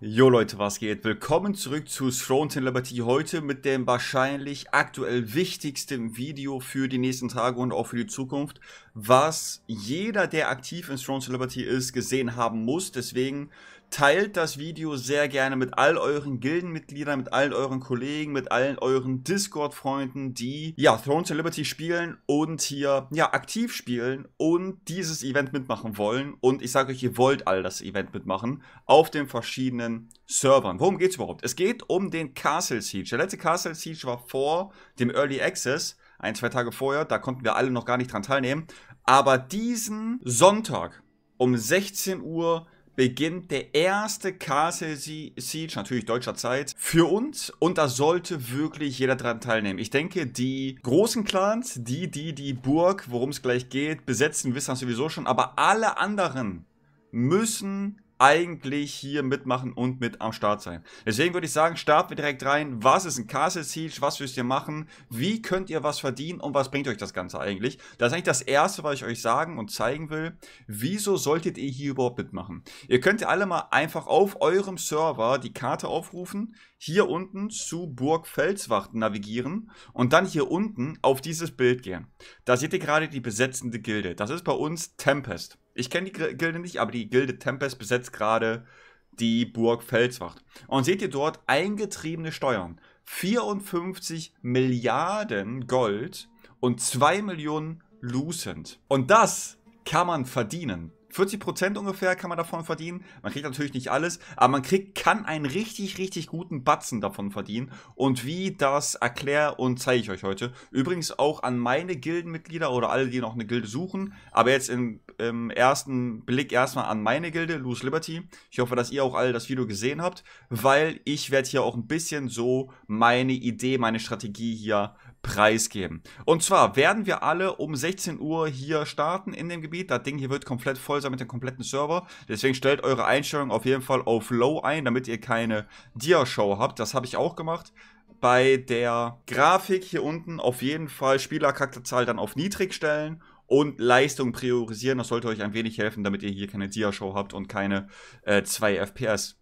Jo Leute, was geht? Willkommen zurück zu Thrones in Liberty. Heute mit dem wahrscheinlich aktuell wichtigsten Video für die nächsten Tage und auch für die Zukunft, was jeder, der aktiv in Thrones in Liberty ist, gesehen haben muss. Deswegen Teilt das Video sehr gerne mit all euren Gildenmitgliedern, mit allen euren Kollegen, mit allen euren Discord-Freunden, die ja Thrones and Liberty spielen und hier ja aktiv spielen und dieses Event mitmachen wollen. Und ich sage euch, ihr wollt all das Event mitmachen auf den verschiedenen Servern. Worum geht es überhaupt? Es geht um den Castle Siege. Der letzte Castle Siege war vor dem Early Access ein, zwei Tage vorher. Da konnten wir alle noch gar nicht dran teilnehmen. Aber diesen Sonntag um 16 Uhr beginnt der erste Castle Siege, natürlich deutscher Zeit, für uns. Und da sollte wirklich jeder dran teilnehmen. Ich denke, die großen Clans, die, die, die Burg, worum es gleich geht, besetzen, wissen das sowieso schon. Aber alle anderen müssen eigentlich hier mitmachen und mit am Start sein. Deswegen würde ich sagen, starten wir direkt rein. Was ist ein Castle Siege? Was müsst ihr machen? Wie könnt ihr was verdienen? Und was bringt euch das Ganze eigentlich? Das ist eigentlich das Erste, was ich euch sagen und zeigen will. Wieso solltet ihr hier überhaupt mitmachen? Ihr könnt alle mal einfach auf eurem Server die Karte aufrufen hier unten zu Burg Felswacht navigieren und dann hier unten auf dieses Bild gehen. Da seht ihr gerade die besetzende Gilde. Das ist bei uns Tempest. Ich kenne die Gilde nicht, aber die Gilde Tempest besetzt gerade die Burg Felswacht. Und seht ihr dort eingetriebene Steuern. 54 Milliarden Gold und 2 Millionen Lucent. Und das kann man verdienen. 40 Prozent ungefähr kann man davon verdienen. Man kriegt natürlich nicht alles, aber man kriegt, kann einen richtig, richtig guten Batzen davon verdienen. Und wie, das erkläre und zeige ich euch heute. Übrigens auch an meine Gildenmitglieder oder alle, die noch eine Gilde suchen. Aber jetzt im, im ersten Blick erstmal an meine Gilde, Loose Liberty. Ich hoffe, dass ihr auch alle das Video gesehen habt, weil ich werde hier auch ein bisschen so meine Idee, meine Strategie hier preisgeben. Und zwar werden wir alle um 16 Uhr hier starten in dem Gebiet. Das Ding hier wird komplett voll sein mit dem kompletten Server. Deswegen stellt eure Einstellung auf jeden Fall auf Low ein, damit ihr keine Dia-Show habt. Das habe ich auch gemacht bei der Grafik hier unten auf jeden Fall Spielercharakterzahl dann auf niedrig stellen und Leistung priorisieren. Das sollte euch ein wenig helfen, damit ihr hier keine Dia-Show habt und keine äh, 2 FPS.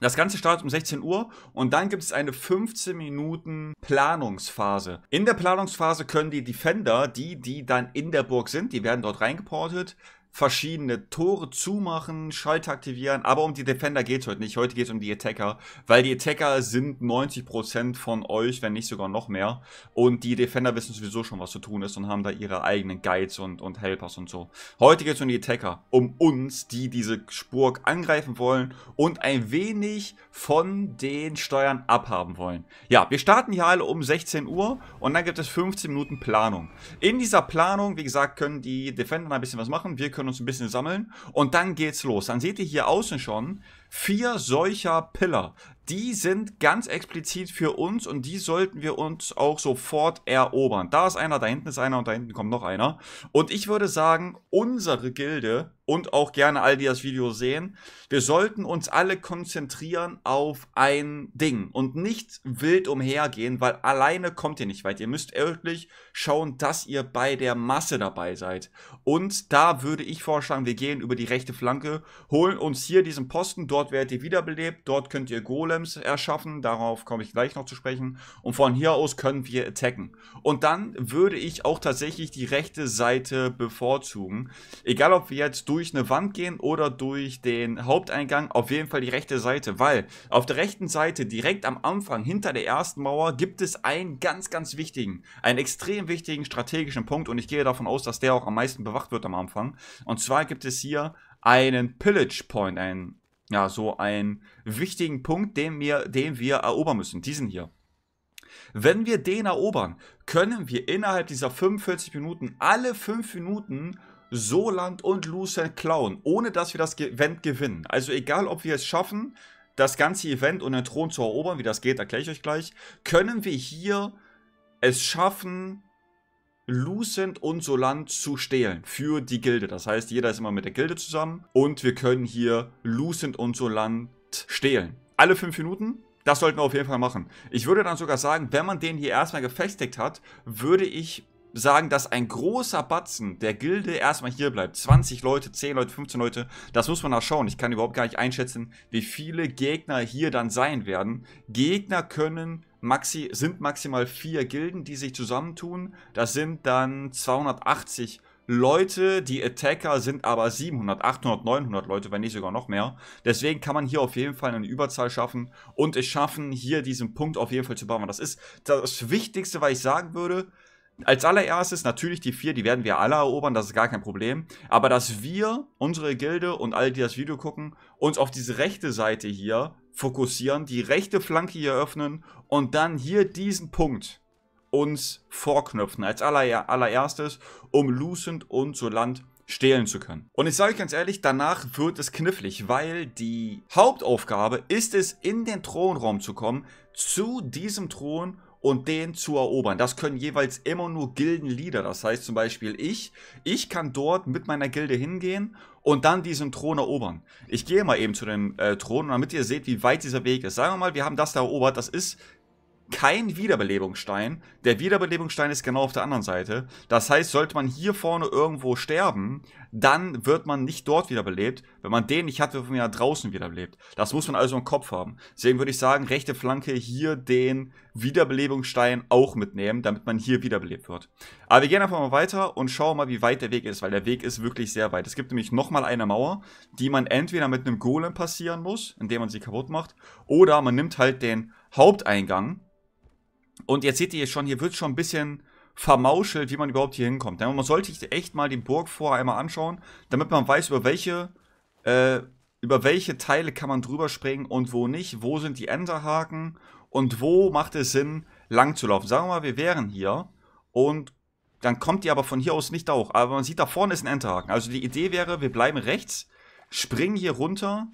Das Ganze startet um 16 Uhr und dann gibt es eine 15 Minuten Planungsphase. In der Planungsphase können die Defender, die, die dann in der Burg sind, die werden dort reingeportet, verschiedene Tore zumachen, Schalter aktivieren, aber um die Defender geht es heute nicht. Heute geht es um die Attacker, weil die Attacker sind 90% von euch, wenn nicht sogar noch mehr. Und die Defender wissen sowieso schon, was zu tun ist und haben da ihre eigenen Guides und, und Helpers und so. Heute geht es um die Attacker, um uns, die diese Spurg angreifen wollen und ein wenig von den Steuern abhaben wollen. Ja, wir starten hier alle um 16 Uhr und dann gibt es 15 Minuten Planung. In dieser Planung, wie gesagt, können die Defender ein bisschen was machen. Wir können können uns ein bisschen sammeln und dann geht's los. Dann seht ihr hier außen schon vier solcher Pillar die sind ganz explizit für uns und die sollten wir uns auch sofort erobern. Da ist einer, da hinten ist einer und da hinten kommt noch einer. Und ich würde sagen, unsere Gilde und auch gerne all, die das Video sehen, wir sollten uns alle konzentrieren auf ein Ding und nicht wild umhergehen, weil alleine kommt ihr nicht weit. Ihr müsst wirklich schauen, dass ihr bei der Masse dabei seid. Und da würde ich vorschlagen, wir gehen über die rechte Flanke, holen uns hier diesen Posten, dort werdet ihr wiederbelebt, dort könnt ihr Golem Golems erschaffen, darauf komme ich gleich noch zu sprechen. Und von hier aus können wir attacken. Und dann würde ich auch tatsächlich die rechte Seite bevorzugen. Egal, ob wir jetzt durch eine Wand gehen oder durch den Haupteingang, auf jeden Fall die rechte Seite. Weil auf der rechten Seite, direkt am Anfang, hinter der ersten Mauer, gibt es einen ganz, ganz wichtigen, einen extrem wichtigen strategischen Punkt. Und ich gehe davon aus, dass der auch am meisten bewacht wird am Anfang. Und zwar gibt es hier einen Pillage Point, einen ja, so einen wichtigen Punkt, den wir, den wir erobern müssen. Diesen hier. Wenn wir den erobern, können wir innerhalb dieser 45 Minuten alle 5 Minuten Soland und Lucent klauen, ohne dass wir das Event gewinnen. Also egal, ob wir es schaffen, das ganze Event und den Thron zu erobern, wie das geht, erkläre ich euch gleich, können wir hier es schaffen, Lucent und Solan zu stehlen für die Gilde. Das heißt, jeder ist immer mit der Gilde zusammen und wir können hier Lucent und Solan stehlen. Alle fünf Minuten das sollten wir auf jeden Fall machen. Ich würde dann sogar sagen, wenn man den hier erstmal gefestigt hat, würde ich sagen, dass ein großer Batzen der Gilde erstmal hier bleibt. 20 Leute, 10 Leute, 15 Leute. Das muss man nachschauen. Ich kann überhaupt gar nicht einschätzen, wie viele Gegner hier dann sein werden. Gegner können maxi sind maximal vier Gilden, die sich zusammentun. Das sind dann 280 Leute, die Attacker sind aber 700, 800, 900 Leute, wenn nicht sogar noch mehr. Deswegen kann man hier auf jeden Fall eine Überzahl schaffen und es schaffen, hier diesen Punkt auf jeden Fall zu bauen. Das ist das Wichtigste, was ich sagen würde als allererstes natürlich die vier, die werden wir alle erobern, das ist gar kein Problem. Aber dass wir, unsere Gilde und alle, die das Video gucken, uns auf diese rechte Seite hier fokussieren, die rechte Flanke hier öffnen und dann hier diesen Punkt uns vorknöpfen. Als aller, allererstes, um Lucent und Soland stehlen zu können. Und ich sage euch ganz ehrlich, danach wird es knifflig, weil die Hauptaufgabe ist es, in den Thronraum zu kommen, zu diesem Thron und den zu erobern. Das können jeweils immer nur Gildenleader. Das heißt zum Beispiel ich, ich kann dort mit meiner Gilde hingehen und dann diesen Thron erobern. Ich gehe mal eben zu dem äh, Thron, damit ihr seht, wie weit dieser Weg ist. Sagen wir mal, wir haben das da erobert. Das ist kein Wiederbelebungsstein. Der Wiederbelebungsstein ist genau auf der anderen Seite. Das heißt, sollte man hier vorne irgendwo sterben, dann wird man nicht dort wiederbelebt. Wenn man den nicht hat, wird man ja draußen wiederbelebt. Das muss man also im Kopf haben. Deswegen würde ich sagen, rechte Flanke hier den Wiederbelebungsstein auch mitnehmen, damit man hier wiederbelebt wird. Aber wir gehen einfach mal weiter und schauen mal, wie weit der Weg ist, weil der Weg ist wirklich sehr weit. Es gibt nämlich nochmal eine Mauer, die man entweder mit einem Golem passieren muss, indem man sie kaputt macht, oder man nimmt halt den Haupteingang und jetzt seht ihr schon, hier wird schon ein bisschen vermauschelt, wie man überhaupt hier hinkommt. Man sollte sich echt mal die Burg vorher einmal anschauen, damit man weiß, über welche, äh, über welche Teile kann man drüber springen und wo nicht. Wo sind die Enterhaken und wo macht es Sinn, lang zu laufen. Sagen wir mal, wir wären hier und dann kommt ihr aber von hier aus nicht auch. Aber man sieht, da vorne ist ein Enterhaken. Also die Idee wäre, wir bleiben rechts, springen hier runter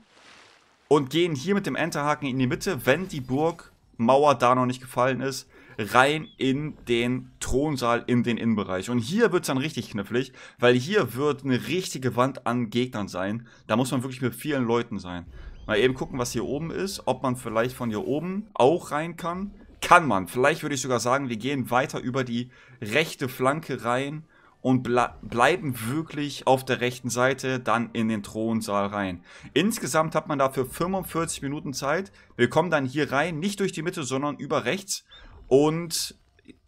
und gehen hier mit dem Enterhaken in die Mitte, wenn die Burg Mauer da noch nicht gefallen ist, rein in den Thronsaal, in den Innenbereich. Und hier wird es dann richtig knifflig, weil hier wird eine richtige Wand an Gegnern sein. Da muss man wirklich mit vielen Leuten sein. Mal eben gucken, was hier oben ist, ob man vielleicht von hier oben auch rein kann. Kann man. Vielleicht würde ich sogar sagen, wir gehen weiter über die rechte Flanke rein und ble bleiben wirklich auf der rechten Seite dann in den Thronsaal rein. Insgesamt hat man dafür 45 Minuten Zeit. Wir kommen dann hier rein, nicht durch die Mitte, sondern über rechts. Und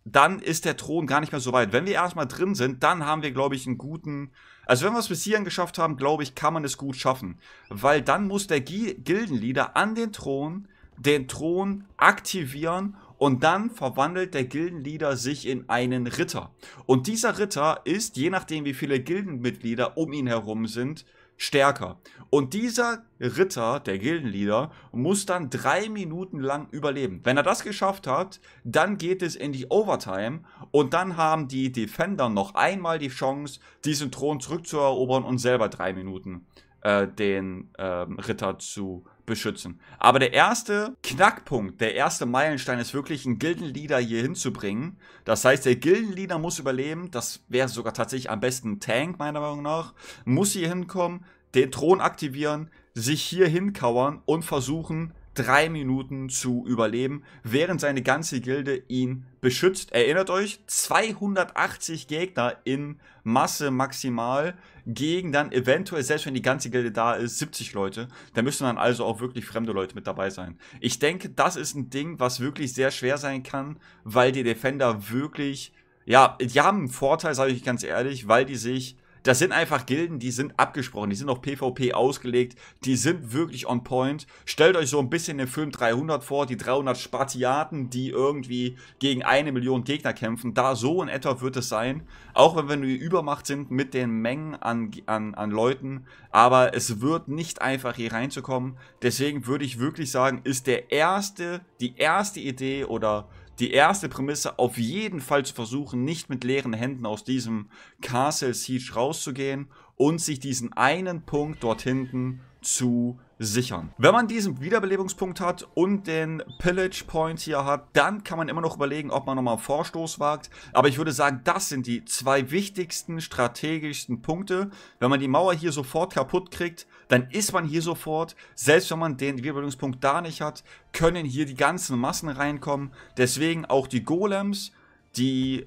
dann ist der Thron gar nicht mehr so weit. Wenn wir erstmal drin sind, dann haben wir, glaube ich, einen guten... Also wenn wir es bis hierhin geschafft haben, glaube ich, kann man es gut schaffen. Weil dann muss der Gildenleader an den Thron den Thron aktivieren und dann verwandelt der Gildenleader sich in einen Ritter. Und dieser Ritter ist, je nachdem wie viele Gildenmitglieder um ihn herum sind, stärker. Und dieser Ritter, der Gildenleader, muss dann drei Minuten lang überleben. Wenn er das geschafft hat, dann geht es in die Overtime und dann haben die Defender noch einmal die Chance, diesen Thron zurückzuerobern und selber drei Minuten äh, den ähm, Ritter zu beschützen. Aber der erste Knackpunkt, der erste Meilenstein ist wirklich, einen Gildenleader hier hinzubringen. Das heißt, der Gildenleader muss überleben. Das wäre sogar tatsächlich am besten ein Tank, meiner Meinung nach. Muss hier hinkommen, den Thron aktivieren, sich hier hinkauern und versuchen, drei Minuten zu überleben, während seine ganze Gilde ihn beschützt. Erinnert euch, 280 Gegner in Masse maximal gegen dann eventuell, selbst wenn die ganze Gilde da ist, 70 Leute. Da müssen dann also auch wirklich fremde Leute mit dabei sein. Ich denke, das ist ein Ding, was wirklich sehr schwer sein kann, weil die Defender wirklich, ja, die haben einen Vorteil, sage ich ganz ehrlich, weil die sich das sind einfach Gilden, die sind abgesprochen, die sind auf PvP ausgelegt, die sind wirklich on point. Stellt euch so ein bisschen den Film 300 vor, die 300 Spartiaten, die irgendwie gegen eine Million Gegner kämpfen. Da so in etwa wird es sein, auch wenn wir nur Übermacht sind mit den Mengen an, an, an Leuten. Aber es wird nicht einfach hier reinzukommen. Deswegen würde ich wirklich sagen, ist der erste, die erste Idee oder die erste Prämisse auf jeden Fall zu versuchen, nicht mit leeren Händen aus diesem Castle Siege rauszugehen und sich diesen einen Punkt dort hinten zu sichern. Wenn man diesen Wiederbelebungspunkt hat und den Pillage Point hier hat, dann kann man immer noch überlegen, ob man nochmal Vorstoß wagt. Aber ich würde sagen, das sind die zwei wichtigsten, strategischsten Punkte. Wenn man die Mauer hier sofort kaputt kriegt, dann ist man hier sofort. Selbst wenn man den Wiederbelebungspunkt da nicht hat, können hier die ganzen Massen reinkommen. Deswegen auch die Golems, die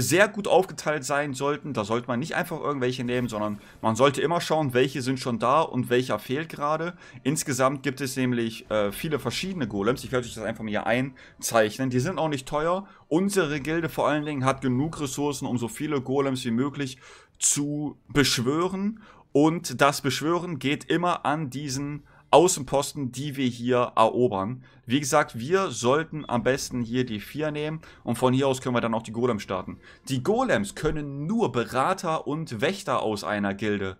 sehr gut aufgeteilt sein sollten. Da sollte man nicht einfach irgendwelche nehmen, sondern man sollte immer schauen, welche sind schon da und welcher fehlt gerade. Insgesamt gibt es nämlich äh, viele verschiedene Golems. Ich werde euch das einfach mal hier einzeichnen. Die sind auch nicht teuer. Unsere Gilde vor allen Dingen hat genug Ressourcen, um so viele Golems wie möglich zu beschwören. Und das Beschwören geht immer an diesen Außenposten, die wir hier erobern. Wie gesagt, wir sollten am besten hier die vier nehmen und von hier aus können wir dann auch die Golems starten. Die Golems können nur Berater und Wächter aus einer Gilde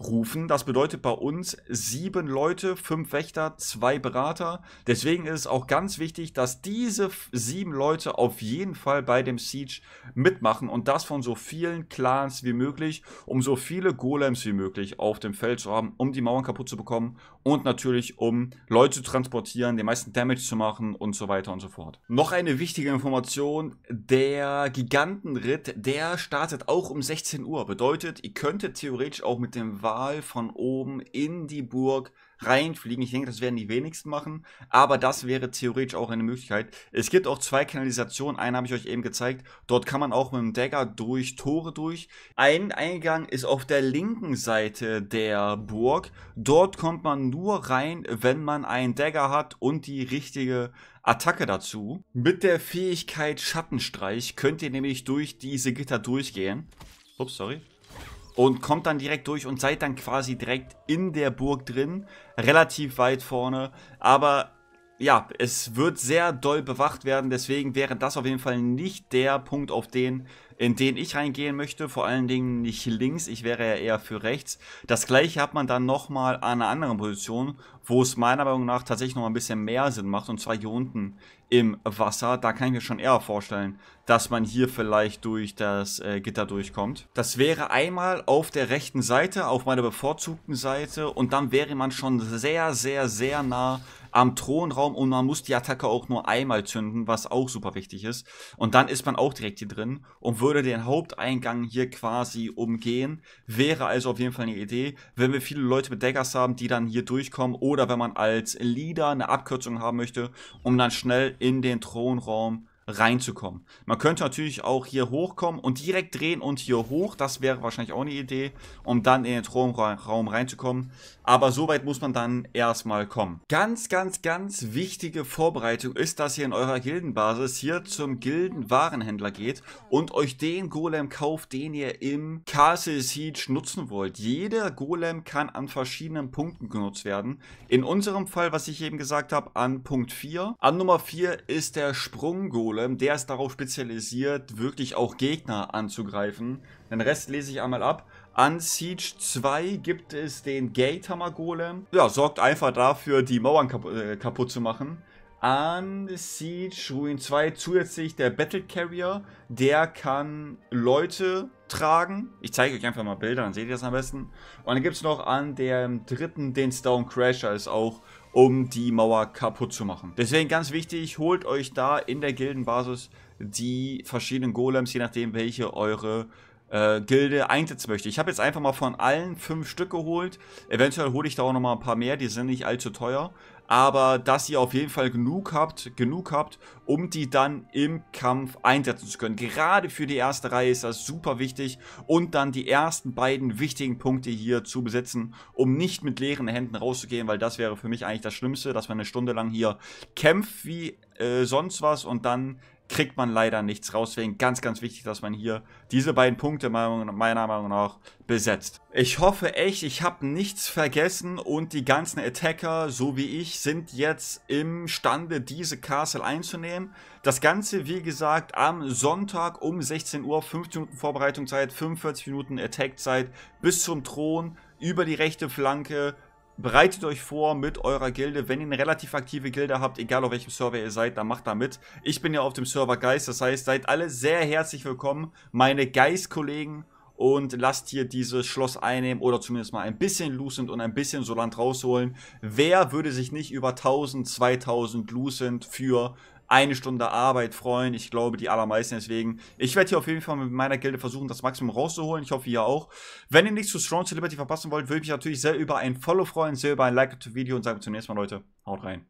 rufen. Das bedeutet bei uns sieben Leute, fünf Wächter, zwei Berater. Deswegen ist es auch ganz wichtig, dass diese sieben Leute auf jeden Fall bei dem Siege mitmachen und das von so vielen Clans wie möglich, um so viele Golems wie möglich auf dem Feld zu haben, um die Mauern kaputt zu bekommen und natürlich um Leute zu transportieren, den meisten Damage zu machen und so weiter und so fort. Noch eine wichtige Information, der Gigantenritt, der startet auch um 16 Uhr. Bedeutet, ihr könntet theoretisch auch mit dem Wal von oben in die Burg reinfliegen. Ich denke, das werden die wenigsten machen, aber das wäre theoretisch auch eine Möglichkeit. Es gibt auch zwei Kanalisationen, eine habe ich euch eben gezeigt. Dort kann man auch mit dem Dagger durch Tore durch. Ein Eingang ist auf der linken Seite der Burg. Dort kommt man nur rein, wenn man einen Dagger hat und die richtige Attacke dazu. Mit der Fähigkeit Schattenstreich könnt ihr nämlich durch diese Gitter durchgehen. Ups, sorry und kommt dann direkt durch und seid dann quasi direkt in der Burg drin, relativ weit vorne, aber ja, es wird sehr doll bewacht werden, deswegen wäre das auf jeden Fall nicht der Punkt, auf den in den ich reingehen möchte, vor allen Dingen nicht links, ich wäre ja eher für rechts. Das gleiche hat man dann nochmal an einer anderen Position, wo es meiner Meinung nach tatsächlich nochmal ein bisschen mehr Sinn macht, und zwar hier unten im Wasser. Da kann ich mir schon eher vorstellen, dass man hier vielleicht durch das äh, Gitter durchkommt. Das wäre einmal auf der rechten Seite, auf meiner bevorzugten Seite und dann wäre man schon sehr, sehr, sehr nah am Thronraum und man muss die Attacke auch nur einmal zünden, was auch super wichtig ist. Und dann ist man auch direkt hier drin und wird würde den Haupteingang hier quasi umgehen. Wäre also auf jeden Fall eine Idee, wenn wir viele Leute mit Daggers haben, die dann hier durchkommen oder wenn man als Leader eine Abkürzung haben möchte, um dann schnell in den Thronraum reinzukommen. Man könnte natürlich auch hier hochkommen und direkt drehen und hier hoch. Das wäre wahrscheinlich auch eine Idee, um dann in den Thronraum reinzukommen. Aber so weit muss man dann erstmal kommen. Ganz, ganz, ganz wichtige Vorbereitung ist, dass ihr in eurer Gildenbasis hier zum Gildenwarenhändler geht und euch den Golem kauft, den ihr im Castle Siege nutzen wollt. Jeder Golem kann an verschiedenen Punkten genutzt werden. In unserem Fall, was ich eben gesagt habe, an Punkt 4. An Nummer 4 ist der Sprunggolem Golem. Der ist darauf spezialisiert, wirklich auch Gegner anzugreifen. Den Rest lese ich einmal ab. An Siege 2 gibt es den Gatehammer Golem. Ja, sorgt einfach dafür, die Mauern kap äh, kaputt zu machen. An Siege Ruin 2 zusätzlich der Battle Carrier. Der kann Leute tragen. Ich zeige euch einfach mal Bilder, dann seht ihr das am besten. Und dann gibt es noch an dem dritten den Stone Crasher. Ist auch um die Mauer kaputt zu machen. Deswegen ganz wichtig, holt euch da in der Gildenbasis die verschiedenen Golems, je nachdem welche eure äh, Gilde einsetzen möchte. Ich habe jetzt einfach mal von allen fünf Stück geholt. Eventuell hole ich da auch nochmal ein paar mehr, die sind nicht allzu teuer. Aber dass ihr auf jeden Fall genug habt, genug habt, um die dann im Kampf einsetzen zu können. Gerade für die erste Reihe ist das super wichtig. Und dann die ersten beiden wichtigen Punkte hier zu besetzen, um nicht mit leeren Händen rauszugehen, weil das wäre für mich eigentlich das Schlimmste, dass man eine Stunde lang hier kämpft wie äh, sonst was und dann kriegt man leider nichts raus. Deswegen ganz, ganz wichtig, dass man hier diese beiden Punkte meiner Meinung nach besetzt. Ich hoffe echt, ich habe nichts vergessen und die ganzen Attacker, so wie ich, sind jetzt imstande, diese Castle einzunehmen. Das Ganze, wie gesagt, am Sonntag um 16 Uhr, 15 Minuten Vorbereitungszeit, 45 Minuten Attackzeit bis zum Thron, über die rechte Flanke, bereitet euch vor mit eurer Gilde. Wenn ihr eine relativ aktive Gilde habt, egal auf welchem Server ihr seid, dann macht da mit. Ich bin ja auf dem Server Geist, das heißt, seid alle sehr herzlich willkommen, meine Geist-Kollegen. Und lasst hier dieses Schloss einnehmen oder zumindest mal ein bisschen Lucent und ein bisschen Solant rausholen. Wer würde sich nicht über 1000, 2000 Lucent für eine Stunde Arbeit freuen. Ich glaube, die allermeisten deswegen. Ich werde hier auf jeden Fall mit meiner Gilde versuchen, das Maximum rauszuholen. Ich hoffe, ihr auch. Wenn ihr nichts zu Strong to Liberty verpassen wollt, würde ich mich natürlich sehr über ein Follow freuen, sehr über ein Like zu Video und sage bis zum nächsten Mal, Leute. Haut rein.